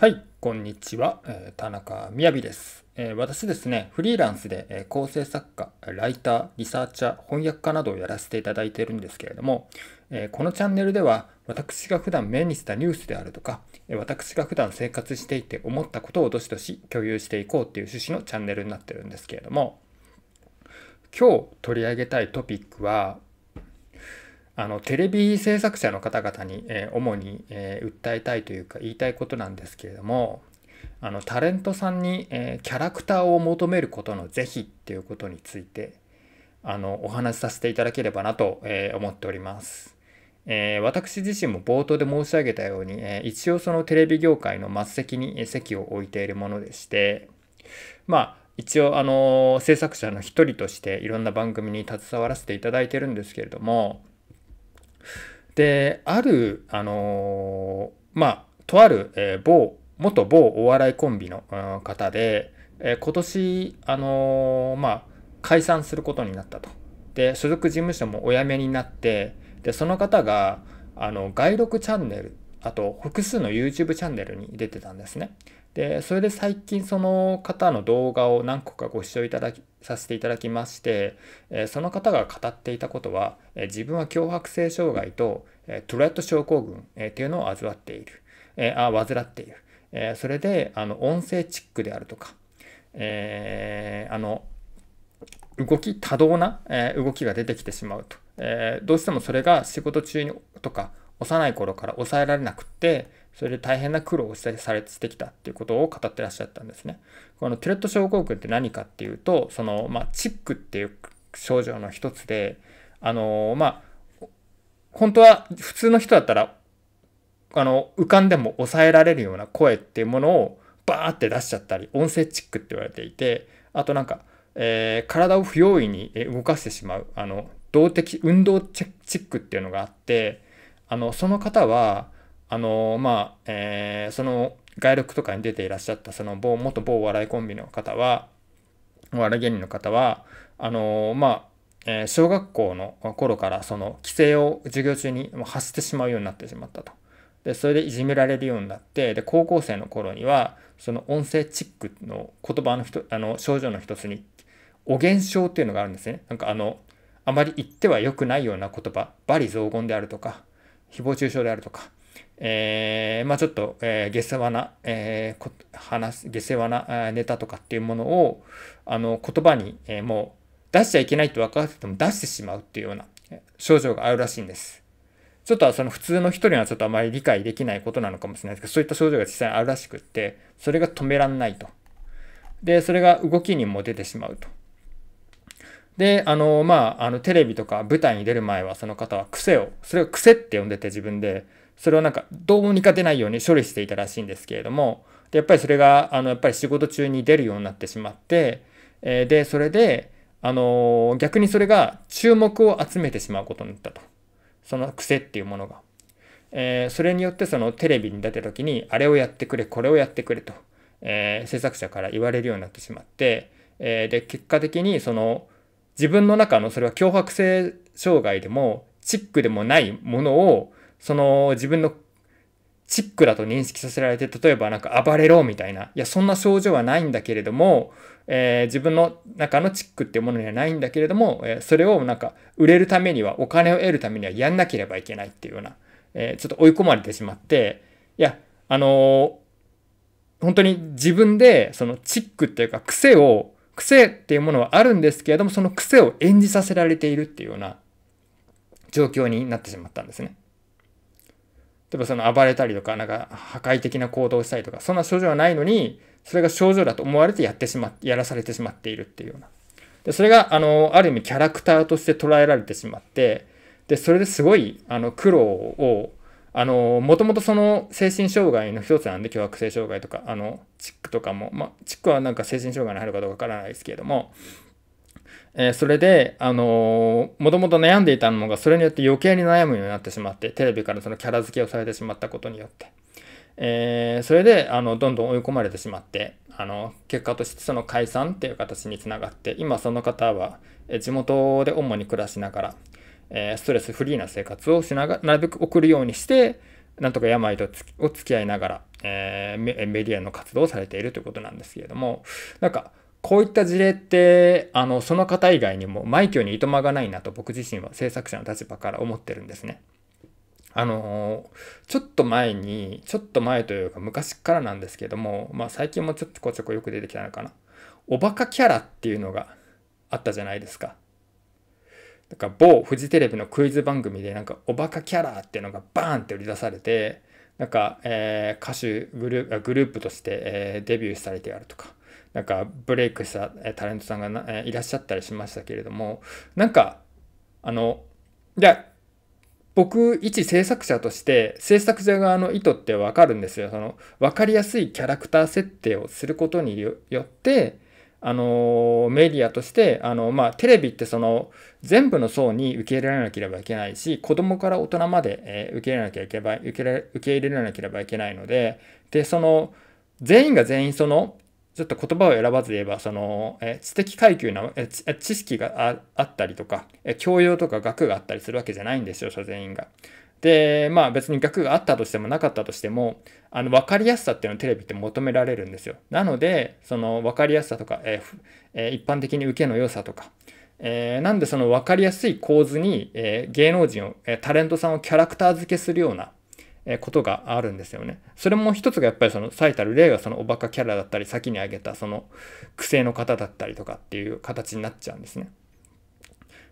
はい、こんにちは。田中みやびです、え私ですね、フリーランスで、え構成作家、ライター、リサーチャー、翻訳家などをやらせていただいているんですけれども、えこのチャンネルでは、私が普段目にしたニュースであるとか、私が普段生活していて思ったことをどしどし共有していこうっていう趣旨のチャンネルになってるんですけれども、今日取り上げたいトピックは、あのテレビ制作者の方々に、えー、主に、えー、訴えたいというか言いたいことなんですけれどもあのタレントさんに、えー、キャラクターを求めることの是非っていうことについてあのお話しさせていただければなと、え思っております。え私自身も冒頭で申し上げたように、え一応そのテレビ業界の末席に席を置いているものでしてまあ一応あの制作者の一人としていろんな番組に携わらせていただいてるんですけれどもであるあのまあとある、えー、某元某お笑いコンビの、方で、えー、今年あのまあ解散することになったとで所属事務所もお辞めになってでその方があの外録チャンネルあと複数の YouTube チャンネルに出てたんですねでそれで最近その方の動画を何個かご視聴いただきさせていただきまして、えその方が語っていたことは、え自分は強迫性障害と、えトゥレット症候群、えいうのを患っている、えあ患っている、えそれであの音声チックであるとか、えー、あの動き多動な、え動きが出てきてしまうと、えどうしてもそれが仕事中にとか幼い頃から抑えられなくって、それで大変な苦労をしてされてきたっていうことを語ってらっしゃったんですね。このトゥレット症候群って何かっていうとその、まあ、チックっていう症状の一つであのまあ本当は普通の人だったらあの浮かんでも抑えられるような声っていうものをバーって出しちゃったり音声チックって言われていてあとなんか、えー、体を不用意に動かしてしまうあの動的運動チックっていうのがあってあのその方はあのまあ、えー、その外録とかに出ていらっしゃったその某元某笑いコンビの方はお笑い芸人の方はあのまあえー、小学校の頃からその規制を授業中に発してしまうようになってしまったと。でそれでいじめられるようになってで高校生の頃にはその音声チックの言葉の人、とあの症状の一つにお現象っていうのがあるんですね。なんかあのあまり言っては良くないような言葉罵詈雑言であるとか誹謗中傷であるとかえー、まあちょっと、えー、下世話な、えー、話、下世話なネタとかっていうものを、あの、言葉に、えー、もう出しちゃいけないと分かってても出してしまうっていうような症状があるらしいんです。ちょっとはその普通の人にはちょっとあまり理解できないことなのかもしれないですけど、そういった症状が実際あるらしくって、それが止めらんないと。で、それが動きにも出てしまうと。で、あの、まあ、あの、テレビとか舞台に出る前はその方は癖を、それを癖って呼んでて自分で、それをなんかどうにか出ないように処理していたらしいんですけれどもでやっぱりそれがあのやっぱり仕事中に出るようになってしまって、えー、でそれであの逆にそれが注目を集めてしまうことになったとその癖っていうものが、えー、それによってそのテレビに出た時にあれをやってくれこれをやってくれと、えー、制作者から言われるようになってしまって、えで結果的にその自分の中のそれは脅迫性障害でもチックでもないものをその自分のチックだと認識させられて、例えばなんか暴れろみたいな、いや、そんな症状はないんだけれども、えー、自分の中のチックっていうものにはないんだけれども、えー、それをなんか売れるためには、お金を得るためにはやんなければいけないっていうような、えー、ちょっと追い込まれてしまって、いや、あの本当に自分でそのチックっていうか癖を、癖っていうものはあるんですけれども、その癖を演じさせられているっていうような状況になってしまったんですね。例えばその暴れたりとか、なんか破壊的な行動をしたりとか、そんな症状はないのに、それが症状だと思われてやってしまっ、やらされてしまっているっていうような。で、それが、あの、ある意味キャラクターとして捉えられてしまって、で、それですごい、あの、苦労を、あの、もともとその精神障害の一つなんで、強迫性障害とか、あの、チックとかも、まあ、チックはなんか精神障害に入るかどうかわからないですけれども、えー、それで、あのー、もともと悩んでいたのが、それによって余計に悩むようになってしまって、テレビからそのキャラ付けをされてしまったことによって、えー、それで、あの、どんどん追い込まれてしまって、あの、結果としてその解散っていう形につながって、今その方は、え地元で主に暮らしながら、えストレスフリーな生活をしながら、なるべく送るようにして、なんとか病とつお付き合いながら、えメディアの活動をされているということなんですけれども、なんか、こういった事例って、あの、その方以外にも、枚挙にいとまがないなと僕自身は制作者の立場から思ってるんですね。あの、ちょっと前に、ちょっと前というか昔からなんですけども、まあ最近もちょっとこちょこよく出てきたのかな。おバカキャラっていうのがあったじゃないですか。だから某フジテレビのクイズ番組でなんかおバカキャラっていうのがバーンって売り出されて、なんか、えー、歌手グループとして、えー、デビューされてやるとか。なんかブレイクしたタレントさんがいらっしゃったりしましたけれどもなんかあのいや僕一制作者として制作者側の意図って分かるんですよその分かりやすいキャラクター設定をすることによってあのメディアとしてあの、まあ、テレビってその全部の層に受け入れられなければいけないし子供から大人まで、えー、受け入れなきゃいけば受け入れられなければいけないのででその全員が全員そのちょっと言葉を選ばず言えば、その、え知的階級な、え知識があったりとか、え教養とか学があったりするわけじゃないんですよ、所詮員が。で、まあ別に学があったとしてもなかったとしても、あの、分かりやすさっていうのをテレビって求められるんですよ。なので、その分かりやすさとか、ええ一般的に受けの良さとか、えー、なんでその分かりやすい構図に、え芸能人を、えタレントさんをキャラクター付けするような、ことがあるんですよね。それも一つがやっぱりその最たる例がそのおバカキャラだったり先に挙げたその癖の方だったりとかっていう形になっちゃうんですね。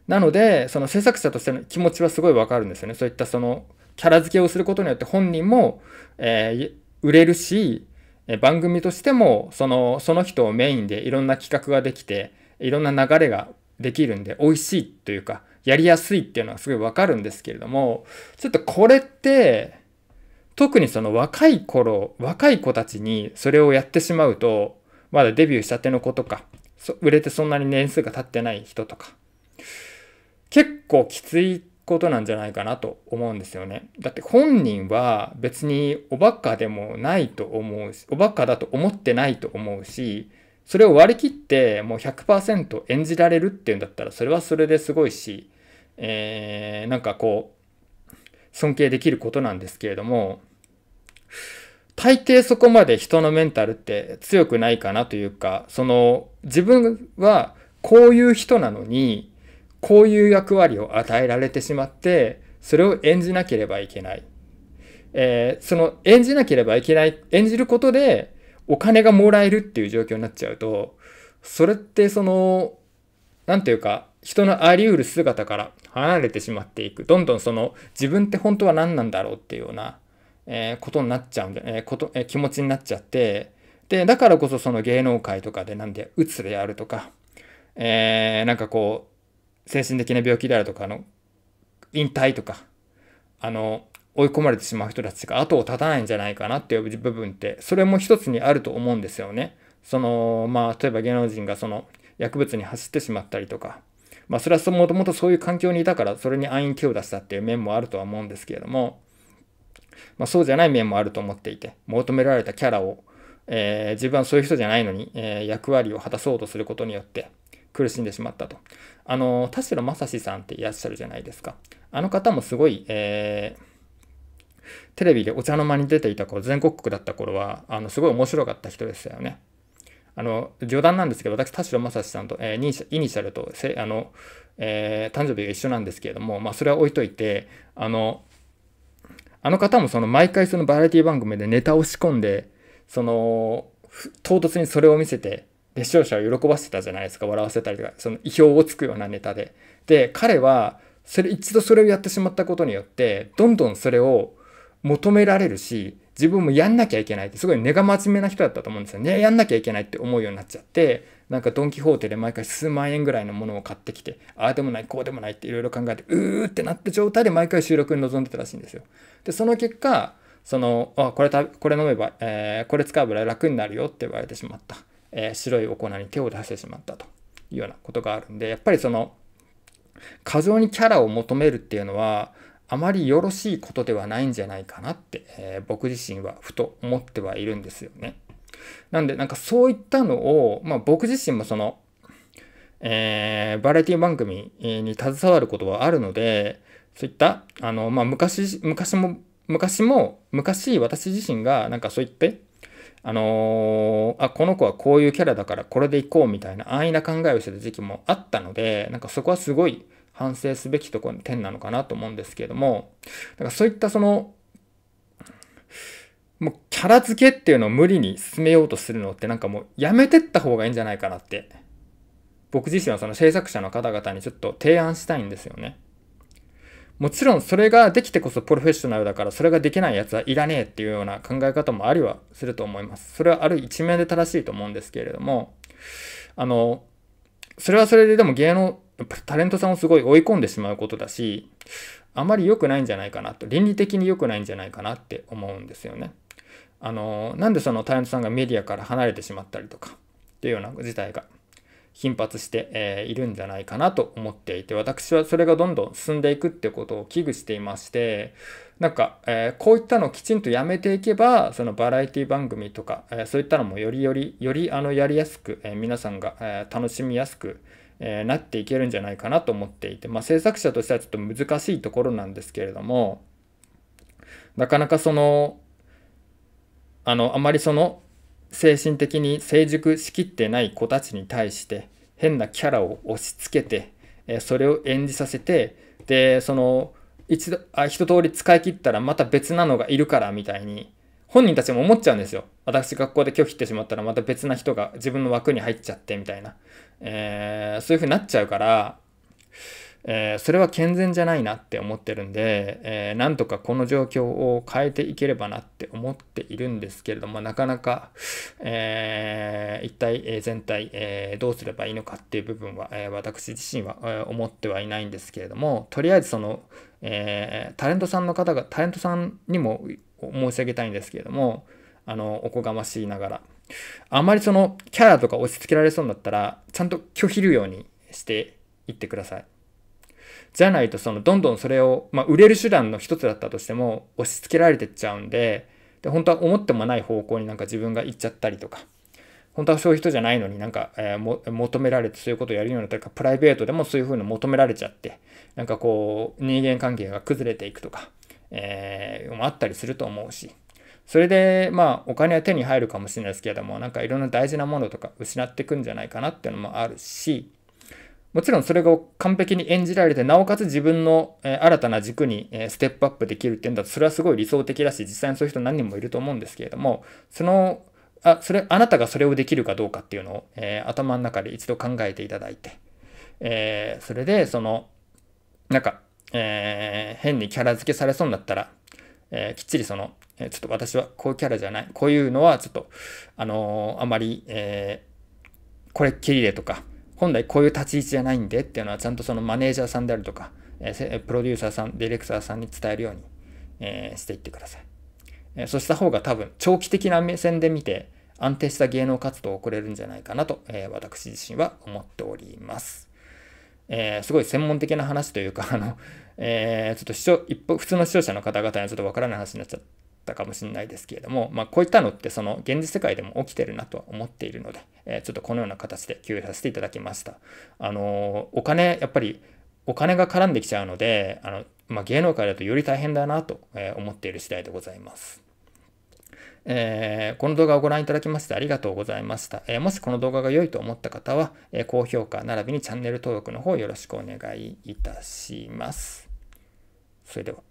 なのでその制作者としての気持ちはすごいわかるんですよね。そういったそのキャラ付けをすることによって本人も、え売れるし番組としてもそのその人をメインでいろんな企画ができていろんな流れができるんで美味しいというかやりやすいっていうのはすごいわかるんですけれどもちょっとこれって特にその若い頃、若い子たちにそれをやってしまうと、まだデビューしたての子とか、売れてそんなに年数が経ってない人とか、結構きついことなんじゃないかなと思うんですよね。だって本人は別におバカでもないと思うし、おバカだと思ってないと思うし、それを割り切ってもう100%演じられるっていうんだったらそれはそれですごいし、えー、なんかこう尊敬できることなんですけれども大抵そこまで人のメンタルって強くないかなというか、その自分はこういう人なのに、こういう役割を与えられてしまって、それを演じなければいけない。えー、その演じなければいけない、演じることでお金がもらえるっていう状況になっちゃうと、それってその、何ていうか、人のあり得る姿から離れてしまっていく。どんどんその自分って本当は何なんだろうっていうようなえー、ことになっちゃうんで、えー、こと、えー、気持ちになっちゃって、で、だからこそその芸能界とかでなんで、うつであるとか、えー、なんかこう、精神的な病気であるとか、の、引退とか、あの、追い込まれてしまう人たちが後を絶たないんじゃないかなっていう部分って、それも一つにあると思うんですよね。その、まあ、例えば芸能人がその、薬物に走ってしまったりとか、まあ、それはもともとそういう環境にいたから、それに安易に手を出したっていう面もあるとは思うんですけれども、まあ、そうじゃない面もあると思っていて、求められたキャラを、えー、自分はそういう人じゃないのに、えー、役割を果たそうとすることによって苦しんでしまったと。あの、田代正史さんっていらっしゃるじゃないですか。あの方もすごい、えー、テレビでお茶の間に出ていた頃、全国区だった頃は、あの、すごい面白かった人でしたよね。あの、冗談なんですけど、私、田代正史さんと、えー、イニシャルと、あの、えー、誕生日が一緒なんですけれども、まあ、それは置いといて、あの、あの方もその毎回そのバラエティ番組でネタを仕込んで、その、唐突にそれを見せて、視聴者を喜ばせてたじゃないですか、笑わせたりとか、その意表をつくようなネタで。で、彼は、それ、一度それをやってしまったことによって、どんどんそれを求められるし、自分もやんなきゃいけないって、すごい根が真面目な人だったと思うんですよね。やんなきゃいけないって思うようになっちゃって、なんかドン・キホーテで毎回数万円ぐらいのものを買ってきて、ああでもない、こうでもないっていろいろ考えて、うーってなった状態で毎回収録に臨んでたらしいんですよ。で、その結果、その、あ、これた、これ飲めば、えー、これ使うぐらい楽になるよって言われてしまった。えー、白いお粉に手を出してしまったというようなことがあるんで、やっぱりその、過剰にキャラを求めるっていうのは、あまりよろしいことではないんじゃないかなって、えー、僕自身はふと思ってはいるんですよね。なんで、なんかそういったのを、まあ僕自身もその、えー、バラエティ番組に携わることはあるので、そういった、あの、まあ昔、昔も、昔も、昔私自身がなんかそう言って、あのー、あ、この子はこういうキャラだからこれでいこうみたいな安易な考えをしてた時期もあったので、なんかそこはすごい反省すべきとこ点なのかなと思うんですけれども、だからそういったその、もうキャラ付けっていうのを無理に進めようとするのってなんかもうやめてった方がいいんじゃないかなって僕自身はその制作者の方々にちょっと提案したいんですよね。もちろんそれができてこそプロフェッショナルだからそれができないやつはいらねえっていうような考え方もありはすると思います。それはある一面で正しいと思うんですけれども、あの、それはそれででも芸能、タレントさんをすごい追い込んでしまうことだし、あまり良くないんじゃないかなと、倫理的に良くないんじゃないかなって思うんですよね。あのなんでそのタレントさんがメディアから離れてしまったりとかっていうような事態が頻発して、えいるんじゃないかなと思っていて私はそれがどんどん進んでいくってことを危惧していましてなんか、えこういったのをきちんとやめていけばそのバラエティ番組とか、えそういったのもよりよりよりあのやりやすく、え皆さんが、え楽しみやすくえなっていけるんじゃないかなと思っていて、まあ、制作者としてはちょっと難しいところなんですけれどもなかなかそのあのあまりその精神的に成熟しきってない子たちに対して変なキャラを押し付けて、えそれを演じさせてでその一度あ一通り使い切ったらまた別なのがいるからみたいに本人たちも思っちゃうんですよ私学校で拒否ってしまったらまた別な人が自分の枠に入っちゃってみたいな、えー、そういう風になっちゃうからえー、それは健全じゃないなって思ってるんで、えー、なんとかこの状況を変えていければなって思っているんですけれども、なかなか、えー、一体、え全体、えどうすればいいのかっていう部分は、え私自身は、え思ってはいないんですけれども、とりあえずその、えタレントさんの方が、タレントさんにも申し上げたいんですけれども、あの、おこがましいながら、あまりそのキャラとか押し付けられそうになったら、ちゃんと拒否るようにしていってください。じゃないとそのどんどんそれを、まあ、売れる手段の一つだったとしても押し付けられてっちゃうんでで本当は思ってもない方向になんか自分が行っちゃったりとか本当はそういう人じゃないのになんか、えー、求められてそういうことをやるようになったりかプライベートでもそういうふうに求められちゃってなんかこう人間関係が崩れていくとか、えー、あったりすると思うし。それで、まあ、お金は手に入るかもしれないですけれども、なんかいろんな大事なものとか失っていくんじゃないかなっていうのもあるし、もちろんそれを完璧に演じられて、なおかつ自分の、え新たな軸に、えステップアップできるっていうんだと、それはすごい理想的だし、実際にそういう人何人もいると思うんですけれども、その、あ、それ、あなたがそれをできるかどうかっていうのを、えー、頭の中で一度考えていただいて、えー、それで、その、なんか、えー、変にキャラ付けされそうになったら、えきっちりその、えちょっと私はこういうキャラじゃない、こういうのはちょっと、あのあまり、えこれっきりでとか、本来こういう立ち位置じゃないんでっていうのはちゃんとそのマネージャーさんであるとか、えプロデューサーさん、ディレクターさんに伝えるように、えしていってください。えそうした方が多分長期的な目線で見て安定した芸能活動を送れるんじゃないかなと、え私自身は思っております。えー、すごい専門的な話というか、あの、えー、ちょっと視聴一方、普通の視聴者の方々にはちょっとわからない話になっちゃっったかもしれないですけれども、まあ、こういったのってその現実世界でも起きてるなとは思っているので、えー、ちょっとこのような形で共有させていただきました。あのお金やっぱりお金が絡んできちゃうのであの、まあ、芸能界だとより大変だなと思っている次第でございます。えー、この動画をご覧いただきましてありがとうございました。えー、もしこの動画が良いと思った方は、えー、高評価並びにチャンネル登録の方よろしくお願いいたします。それでは。